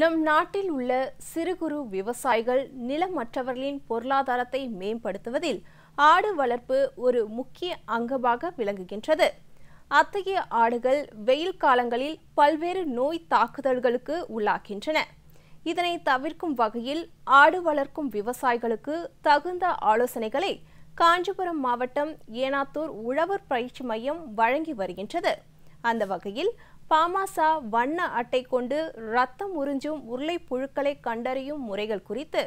நம் நாட்டில் உள்ள சிறு குறு விவசாயிகள் நிலமற்றவர்களின் பொருளாதாரத்தை மேம்படுத்துவதில் ஆடு வளர்ப்பு ஒரு முக்கிய அங்கமாக விளங்குகின்றது அத்தகைய ஆடுகள் வெயில் காலங்களில் பல்வேறு நோய் தாக்குதல்களுக்கு உள்ளாகின்றன இதனை தவிர்க்கும் வகையில் ஆடு வளர்க்கும் விவசாயிகளுக்கு தகுந்த ஆலோசனைகளை காஞ்சிபுரம் மாவட்டம் ஏனாத்தூர் உழவர் பயிற்சி மையம் வழங்கி வருகின்றது அந்த வகையில் பாமாசா வண்ண அட்டை கொண்டு ரத்தம் உறிஞ்சும் உருளை புழுக்களை கண்டறியும் முறைகள் குறித்து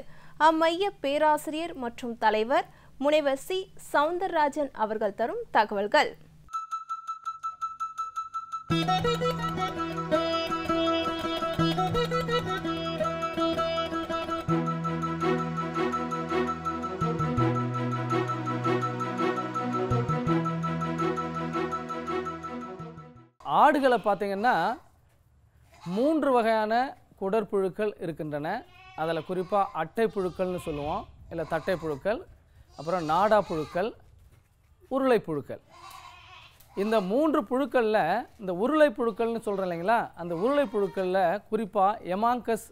அம்மைய பேராசிரியர் மற்றும் தலைவர் முனைவர் சி சவுந்தரராஜன் அவர்கள் தரும் தகவல்கள் ஆடுகளை பார்த்திங்கன்னா மூன்று வகையான குடற்புழுக்கள் இருக்கின்றன அதில் குறிப்பாக அட்டை புழுக்கள்னு சொல்லுவோம் இல்லை தட்டை புழுக்கள் அப்புறம் நாடா புழுக்கள் உருளை புழுக்கள் இந்த மூன்று புழுக்களில் இந்த உருளை புழுக்கள்னு சொல்கிறோம் இல்லைங்களா அந்த உருளை புழுக்களில் குறிப்பாக எமாங்கஸ்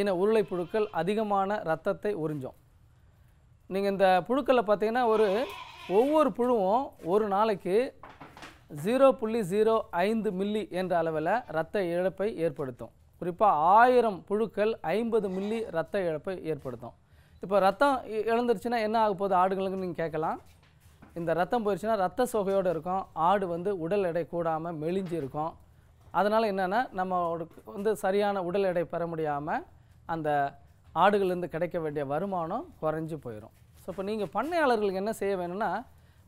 இன உருளை புழுக்கள் அதிகமான ரத்தத்தை உறிஞ்சும் நீங்கள் இந்த புழுக்களில் பார்த்தீங்கன்னா ஒரு ஒவ்வொரு புழுவும் ஒரு நாளைக்கு ஜீரோ புள்ளி ஜீரோ ஐந்து மில்லி என்ற அளவில் இரத்த இழப்பை ஏற்படுத்தும் குறிப்பாக ஆயிரம் புழுக்கள் ஐம்பது மில்லி ரத்த இழப்பை ஏற்படுத்தும் இப்போ ரத்தம் இழந்துருச்சுன்னா என்ன ஆக போகுது ஆடுகளுக்கு நீங்கள் கேட்கலாம் இந்த ரத்தம் போயிடுச்சுன்னா ரத்த சோகையோடு இருக்கும் ஆடு வந்து உடல் எடை கூடாமல் மெலிஞ்சு இருக்கும் அதனால் என்னென்னா நம்ம வந்து சரியான உடல் எடை பெற முடியாமல் அந்த ஆடுகள்லேருந்து கிடைக்க வேண்டிய வருமானம் குறைஞ்சி போயிடும் ஸோ இப்போ நீங்கள் பண்ணையாளர்களுக்கு என்ன செய்ய வேணும்னா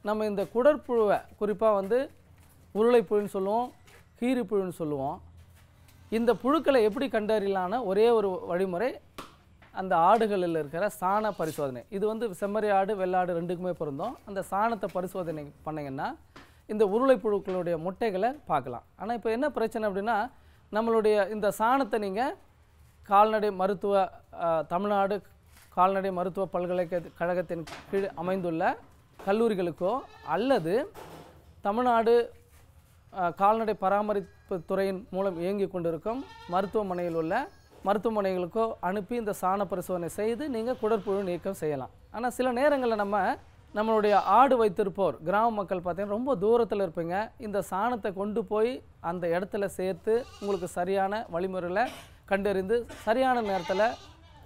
நம்ம இந்த குடற்புழுவை குறிப்பாக வந்து உருளை புழுன்னு சொல்லுவோம் கீரிப்புழுன்னு புழுன்னு சொல்லுவோம் இந்த புழுக்களை எப்படி கண்டறியலான ஒரே ஒரு வழிமுறை அந்த ஆடுகளில் இருக்கிற சாண பரிசோதனை இது வந்து செம்மறி ஆடு வெள்ளாடு ரெண்டுக்குமே பிறந்தோம் அந்த சாணத்தை பரிசோதனை பண்ணிங்கன்னா இந்த உருளை புழுக்களுடைய முட்டைகளை பார்க்கலாம் ஆனால் இப்போ என்ன பிரச்சனை அப்படின்னா நம்மளுடைய இந்த சாணத்தை நீங்கள் கால்நடை மருத்துவ தமிழ்நாடு கால்நடை மருத்துவ பல்கலைக்கழகத்தின் கீழ் அமைந்துள்ள கல்லூரிகளுக்கோ அல்லது தமிழ்நாடு கால்நடை பராமரிப்பு துறையின் மூலம் இயங்கி கொண்டிருக்கும் மருத்துவமனையில் உள்ள மருத்துவமனைகளுக்கோ அனுப்பி இந்த சாண பரிசோதனை செய்து நீங்கள் குடற்புழு நீக்கம் செய்யலாம் ஆனால் சில நேரங்களில் நம்ம நம்மளுடைய ஆடு வைத்திருப்போர் கிராம மக்கள் பார்த்திங்கன்னா ரொம்ப தூரத்தில் இருப்பீங்க இந்த சாணத்தை கொண்டு போய் அந்த இடத்துல சேர்த்து உங்களுக்கு சரியான வழிமுறையில் கண்டறிந்து சரியான நேரத்தில்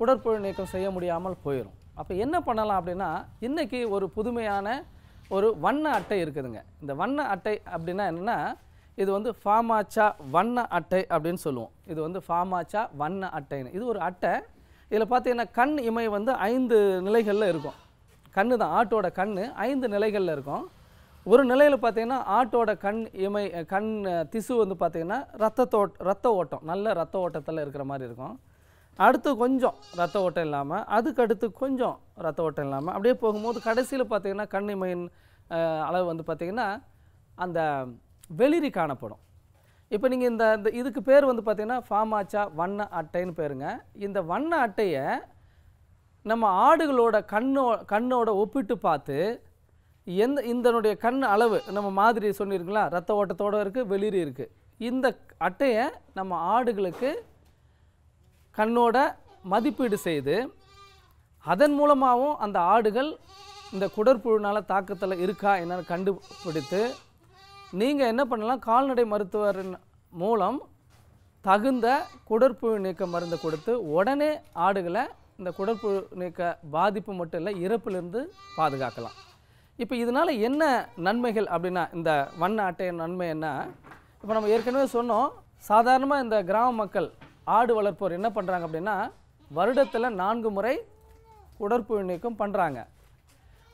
குடற்புழு நீக்கம் செய்ய முடியாமல் போயிடும் அப்போ என்ன பண்ணலாம் அப்படின்னா இன்றைக்கி ஒரு புதுமையான ஒரு வண்ண அட்டை இருக்குதுங்க இந்த வண்ண அட்டை அப்படின்னா என்னென்னா இது வந்து ஃபாமாச்சா வண்ண அட்டை அப்படின்னு சொல்லுவோம் இது வந்து ஃபாமாச்சா வண்ண அட்டைன்னு இது ஒரு அட்டை இதில் பார்த்தீங்கன்னா கண் இமை வந்து ஐந்து நிலைகளில் இருக்கும் கண் தான் ஆட்டோட கண் ஐந்து நிலைகளில் இருக்கும் ஒரு நிலையில் பார்த்தீங்கன்னா ஆட்டோட கண் இமை கண் திசு வந்து பார்த்திங்கன்னா ரத்தத்தோட் ரத்த ஓட்டம் நல்ல ரத்த ஓட்டத்தில் இருக்கிற மாதிரி இருக்கும் அடுத்து கொஞ்சம் ரத்த ஓட்டம் இல்லாமல் அதுக்கு அடுத்து கொஞ்சம் ரத்த ஓட்டம் இல்லாமல் அப்படியே போகும்போது கடைசியில் பார்த்திங்கன்னா கண்ணி அளவு வந்து பார்த்திங்கன்னா அந்த வெளிரி காணப்படும் இப்போ நீங்கள் இந்த இந்த இதுக்கு பேர் வந்து பார்த்திங்கன்னா ஃபாமாச்சா வண்ண அட்டைன்னு பேருங்க இந்த வண்ண அட்டையை நம்ம ஆடுகளோட கண்ணோ கண்ணோட ஒப்பிட்டு பார்த்து எந்த இந்தனுடைய கண் அளவு நம்ம மாதிரி சொன்னிருக்கலாம் ரத்த ஓட்டத்தோடு இருக்குது வெளிரி இருக்குது இந்த அட்டையை நம்ம ஆடுகளுக்கு கண்ணோட மதிப்பீடு செய்து அதன் மூலமாகவும் அந்த ஆடுகள் இந்த குடற்புழுனால் தாக்கத்தில் இருக்கா என்னென்னு கண்டுபிடித்து நீங்கள் என்ன பண்ணலாம் கால்நடை மருத்துவரின் மூலம் தகுந்த குடற்புழு நீக்க மருந்தை கொடுத்து உடனே ஆடுகளை இந்த குடற்புழு நீக்க பாதிப்பு மட்டும் இல்லை இறப்பிலிருந்து பாதுகாக்கலாம் இப்போ இதனால் என்ன நன்மைகள் அப்படின்னா இந்த வண்ண அட்டையின் நன்மை என்ன இப்போ நம்ம ஏற்கனவே சொன்னோம் சாதாரணமாக இந்த கிராம மக்கள் ஆடு வளர்ப்போர் என்ன பண்ணுறாங்க அப்படின்னா வருடத்தில் நான்கு முறை குடற்புழு நீக்கம் பண்ணுறாங்க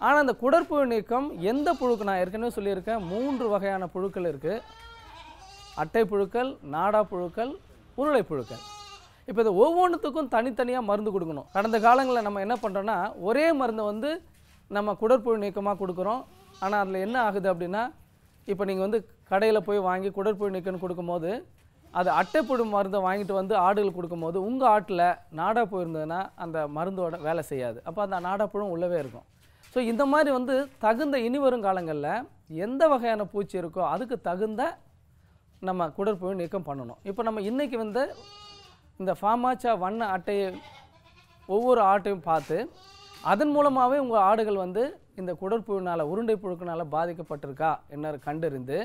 ஆனால் அந்த குடற்புழு நீக்கம் எந்த புழுக்கு நான் ஏற்கனவே சொல்லியிருக்கேன் மூன்று வகையான புழுக்கள் இருக்குது அட்டை புழுக்கள் நாடா புழுக்கள் உருளை புழுக்கள் இப்போ இது ஒவ்வொன்றுத்துக்கும் தனித்தனியாக மருந்து கொடுக்கணும் கடந்த காலங்களில் நம்ம என்ன பண்ணுறோன்னா ஒரே மருந்தை வந்து நம்ம குடற்புழு நீக்கமாக கொடுக்குறோம் ஆனால் அதில் என்ன ஆகுது அப்படின்னா இப்போ நீங்கள் வந்து கடையில் போய் வாங்கி குடற்புழு நீக்கம்னு கொடுக்கும்போது அது அட்டைப்படும் மருந்தை வாங்கிட்டு வந்து ஆடுகள் கொடுக்கும்போது உங்கள் ஆட்டில் நாடா போயிருந்ததுன்னா அந்த மருந்தோட வேலை செய்யாது அப்போ அந்த நாடாப்புழும் உள்ளவே இருக்கும் ஸோ இந்த மாதிரி வந்து தகுந்த இனி வரும் காலங்களில் எந்த வகையான பூச்சி இருக்கோ அதுக்கு தகுந்த நம்ம குடற்புழு நீக்கம் பண்ணணும் இப்போ நம்ம இன்றைக்கி வந்து இந்த ஃபாமாச்சா வண்ண அட்டையை ஒவ்வொரு ஆட்டையும் பார்த்து அதன் மூலமாகவே உங்கள் ஆடுகள் வந்து இந்த குடற்புழுனால் உருண்டை புழுக்கினால் பாதிக்கப்பட்டிருக்கா என்ன கண்டறிந்து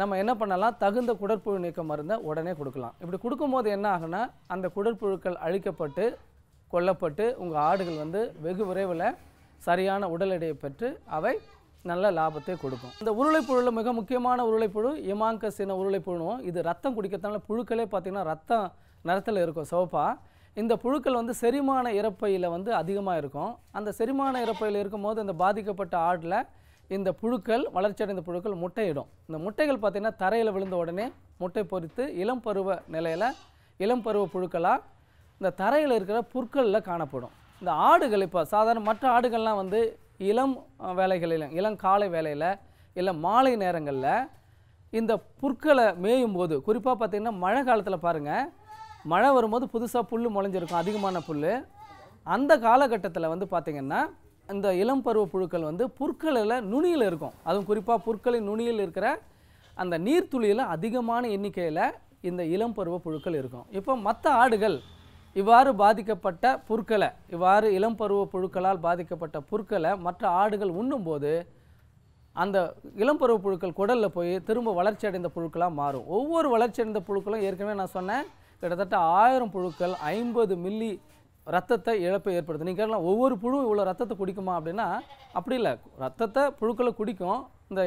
நம்ம என்ன பண்ணலாம் தகுந்த குடற்புழு நீக்க மருந்தை உடனே கொடுக்கலாம் இப்படி கொடுக்கும்போது என்ன ஆகுனா அந்த குடற்புழுக்கள் அழிக்கப்பட்டு கொல்லப்பட்டு உங்கள் ஆடுகள் வந்து வெகு விரைவில் சரியான உடல் எடையை பெற்று அவை நல்ல லாபத்தை கொடுக்கும் இந்த உருளைப்புழுவில் மிக முக்கியமான உருளைப்புழு இமாங்கசின உருளைப்புழுவும் இது ரத்தம் குடிக்கிறதுனால புழுக்களே பார்த்திங்கன்னா ரத்தம் நிறத்தில் இருக்கும் சோஃபா இந்த புழுக்கள் வந்து செரிமான இறப்பையில் வந்து அதிகமாக இருக்கும் அந்த செரிமான இறப்பையில் இருக்கும்போது அந்த பாதிக்கப்பட்ட ஆடில் இந்த புழுக்கள் வளர்ச்சியடைந்த புழுக்கள் முட்டையிடும் இந்த முட்டைகள் பார்த்திங்கன்னா தரையில் விழுந்த உடனே முட்டை பொறித்து இளம் பருவ நிலையில் இளம் பருவ புழுக்களாக இந்த தரையில் இருக்கிற புற்களில் காணப்படும் இந்த ஆடுகள் இப்போ சாதாரண மற்ற ஆடுகள்லாம் வந்து இளம் வேலைகளில் இளம் காலை வேலையில் இல்லை மாலை நேரங்களில் இந்த புற்களை மேயும் போது குறிப்பாக பார்த்திங்கன்னா மழை காலத்தில் பாருங்கள் மழை வரும்போது புதுசாக புல் முளைஞ்சிருக்கும் அதிகமான புல் அந்த காலகட்டத்தில் வந்து பார்த்திங்கன்னா அந்த இளம் பருவ புழுக்கள் வந்து புற்களில் நுனியில் இருக்கும் அதுவும் குறிப்பாக புற்களின் நுனியில் இருக்கிற அந்த நீர்த்துளியில் அதிகமான எண்ணிக்கையில் இந்த இளம் பருவ புழுக்கள் இருக்கும் இப்போ மற்ற ஆடுகள் இவ்வாறு பாதிக்கப்பட்ட புற்களை இவ்வாறு இளம் பருவ புழுக்களால் பாதிக்கப்பட்ட புற்களை மற்ற ஆடுகள் உண்ணும்போது அந்த இளம் பருவ புழுக்கள் குடலில் போய் திரும்ப வளர்ச்சி அடைந்த புழுக்களாக மாறும் ஒவ்வொரு வளர்ச்சி அடைந்த புழுக்களும் ஏற்கனவே நான் சொன்னேன் கிட்டத்தட்ட ஆயிரம் புழுக்கள் ஐம்பது மில்லி ரத்தத்தை இழப்பை ஏற்படுத்தும் நீங்கள் கேட்கலாம் ஒவ்வொரு புழுவும் இவ்வளோ ரத்தத்தை குடிக்குமா அப்படின்னா அப்படி இல்லை ரத்தத்தை புழுக்களை குடிக்கும் இந்த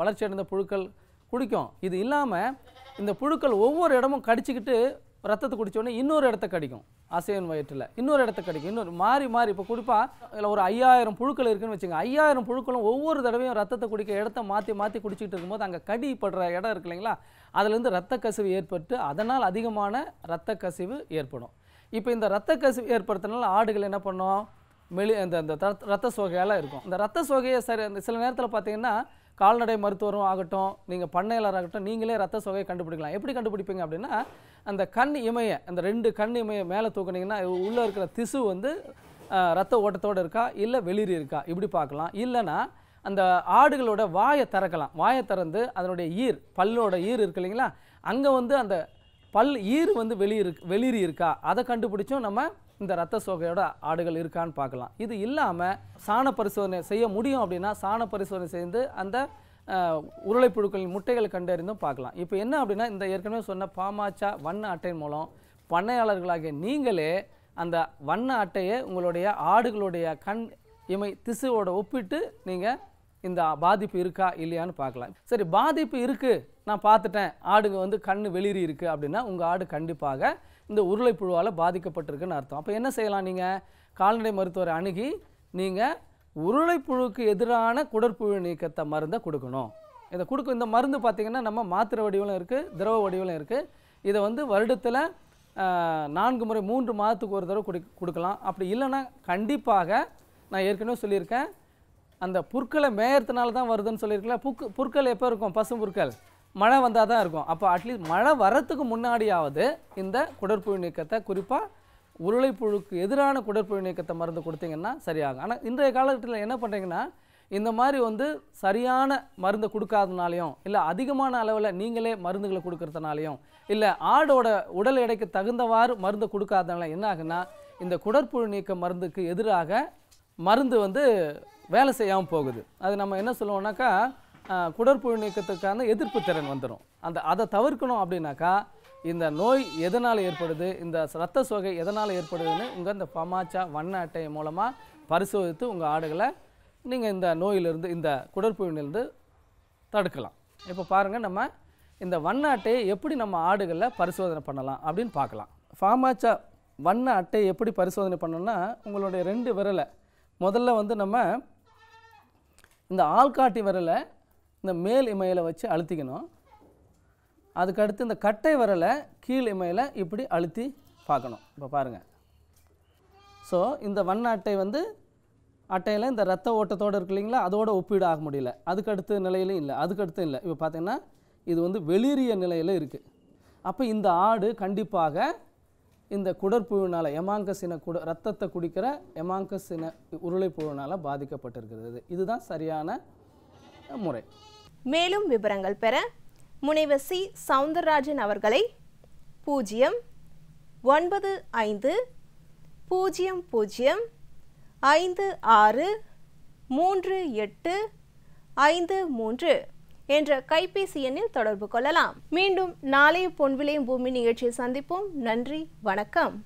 வளர்ச்சி அடைந்த புழுக்கள் குடிக்கும் இது இல்லாமல் இந்த புழுக்கள் ஒவ்வொரு இடமும் கடிச்சிக்கிட்டு ரத்தத்தை குடித்தோடனே இன்னொரு இடத்த கடிக்கும் அசையன் வயிற்றில் இன்னொரு இடத்த கிடைக்கும் இன்னொரு மாறி மாறி இப்போ குறிப்பாக இல்லை ஒரு ஐயாயிரம் புழுக்கள் இருக்குன்னு வச்சுங்க ஐயாயிரம் புழுக்களும் ஒவ்வொரு தடவையும் ரத்தத்தை குடிக்க இடத்த மாற்றி மாற்றி குடிச்சிட்டு இருக்கும்போது அங்கே கடிப்படுற இடம் இருக்கு இல்லைங்களா அதுலேருந்து ரத்த கசிவு ஏற்பட்டு அதனால் அதிகமான இரத்த கசிவு ஏற்படும் இப்போ இந்த ரத்த கசிவு ஏற்படுத்தினால ஆடுகள் என்ன பண்ணும் மெலி அந்த அந்த ரத்த சோகையால் இருக்கும் இந்த ரத்த சோகையை சரி அந்த சில நேரத்தில் பார்த்தீங்கன்னா கால்நடை மருத்துவரும் ஆகட்டும் நீங்கள் பண்ணையாளர் ஆகட்டும் நீங்களே ரத்த சோகையை கண்டுபிடிக்கலாம் எப்படி கண்டுபிடிப்பீங்க அப்படின்னா அந்த கண் இமையை அந்த ரெண்டு கண் இமையை மேலே தூக்குனீங்கன்னா உள்ளே இருக்கிற திசு வந்து ரத்த ஓட்டத்தோடு இருக்கா இல்லை வெளியே இருக்கா இப்படி பார்க்கலாம் இல்லைன்னா அந்த ஆடுகளோட வாயை திறக்கலாம் வாயை திறந்து அதனுடைய ஈர் பல்லோட ஈர் இருக்கு இல்லைங்களா அங்கே வந்து அந்த பல் ஈர் வந்து வெளியிருக்கு வெளியிரு இருக்கா அதை கண்டுபிடிச்சும் நம்ம இந்த ரத்த சோகையோட ஆடுகள் இருக்கான்னு பார்க்கலாம் இது இல்லாமல் சாண பரிசோதனை செய்ய முடியும் அப்படின்னா சாண பரிசோதனை செய்து அந்த உருளைப்புழுக்களின் முட்டைகளை கண்டறிந்தும் பார்க்கலாம் இப்போ என்ன அப்படின்னா இந்த ஏற்கனவே சொன்ன பாமாச்சா வண்ண அட்டை மூலம் பண்ணையாளர்களாகிய நீங்களே அந்த வண்ண அட்டையை உங்களுடைய ஆடுகளுடைய கண் இமை திசுவோட ஒப்பிட்டு நீங்கள் இந்த பாதிப்பு இருக்கா இல்லையான்னு பார்க்கலாம் சரி பாதிப்பு இருக்குது நான் பார்த்துட்டேன் ஆடுங்க வந்து கண் வெளிரி இருக்குது அப்படின்னா உங்கள் ஆடு கண்டிப்பாக இந்த உருளை புழுவால் பாதிக்கப்பட்டிருக்குன்னு அர்த்தம் அப்போ என்ன செய்யலாம் நீங்கள் கால்நடை மருத்துவரை அணுகி நீங்கள் உருளைப்புழுக்கு எதிரான குடற்புழு நீக்கத்தை மருந்தை கொடுக்கணும் இதை கொடுக்கும் இந்த மருந்து பார்த்திங்கன்னா நம்ம மாத்திரை வடிவிலும் இருக்குது திரவ வடிவிலும் இருக்குது இதை வந்து வருடத்தில் நான்கு முறை மூன்று மாதத்துக்கு ஒரு தடவை கொடுக்கலாம் அப்படி இல்லைன்னா கண்டிப்பாக நான் ஏற்கனவே சொல்லியிருக்கேன் அந்த புற்களை மேயறதுனால தான் வருதுன்னு சொல்லியிருக்கல புக்கு புற்கள் எப்போ இருக்கும் பசும் புற்கள் மழை வந்தால் தான் இருக்கும் அப்போ அட்லீஸ்ட் மழை வரத்துக்கு முன்னாடியாவது இந்த குடற்புழு நீக்கத்தை குறிப்பாக உருளைப்புழுக்கு எதிரான குடற்புழு நீக்கத்தை மருந்து கொடுத்தீங்கன்னா சரியாகும் ஆனால் இன்றைய காலகட்டத்தில் என்ன பண்ணுறீங்கன்னா இந்த மாதிரி வந்து சரியான மருந்தை கொடுக்காதனாலையும் இல்லை அதிகமான அளவில் நீங்களே மருந்துகளை கொடுக்கறதுனாலையும் இல்லை ஆடோட உடல் எடைக்கு தகுந்தவாறு மருந்து கொடுக்காதனால என்ன ஆகுன்னா இந்த குடற்புழு நீக்க மருந்துக்கு எதிராக மருந்து வந்து வேலை செய்யாமல் போகுது அது நம்ம என்ன சொல்லுவோம்னாக்கா குடற்புழு நீக்கத்துக்கான எதிர்ப்பு திறன் வந்துடும் அந்த அதை தவிர்க்கணும் அப்படின்னாக்கா இந்த நோய் எதனால் ஏற்படுது இந்த ரத்த சோகை எதனால் ஏற்படுதுன்னு உங்கள் இந்த பமாச்சா வண்ண அட்டை மூலமாக பரிசோதித்து உங்கள் ஆடுகளை நீங்கள் இந்த நோயிலிருந்து இந்த குடற்புழுவிலிருந்து தடுக்கலாம் இப்போ பாருங்கள் நம்ம இந்த வண்ண அட்டையை எப்படி நம்ம ஆடுகளில் பரிசோதனை பண்ணலாம் அப்படின்னு பார்க்கலாம் ஃபாமாச்சா வண்ண அட்டையை எப்படி பரிசோதனை பண்ணோம்னா உங்களுடைய ரெண்டு விரலை முதல்ல வந்து நம்ம இந்த ஆள்காட்டி விரலை இந்த மேல் இமையில் வச்சு அழுத்திக்கணும் அதுக்கடுத்து இந்த கட்டை விரலை கீழ் இமையில் இப்படி அழுத்தி பார்க்கணும் இப்போ பாருங்கள் ஸோ இந்த வண்ண அட்டை வந்து அட்டையில் இந்த ரத்த ஓட்டத்தோடு இருக்கு இல்லைங்களா அதோட ஒப்பீடு ஆக முடியல அதுக்கடுத்த நிலையிலும் இல்லை அதுக்கடுத்து இல்லை இப்போ பார்த்திங்கன்னா இது வந்து வெளிரிய நிலையில் இருக்குது அப்போ இந்த ஆடு கண்டிப்பாக இந்த குடற்புழுனால் எமாங்கஸ் இன குட ரத்தத்தை குடிக்கிற எமாங்கஸ் இன உருளைப்புழுனால் பாதிக்கப்பட்டிருக்கிறது இதுதான் சரியான முறை மேலும் விவரங்கள் பெற முனைவர் சி சவுந்தரராஜன் அவர்களை பூஜ்ஜியம் ஒன்பது ஐந்து பூஜ்ஜியம் பூஜ்ஜியம் ஐந்து ஆறு மூன்று எட்டு ஐந்து மூன்று என்ற கைபேசி எண்ணில் தொடர்பு கொள்ளலாம் மீண்டும் நாளை பொன்விளையும் பூமி நிகழ்ச்சியை சந்திப்போம் நன்றி வணக்கம்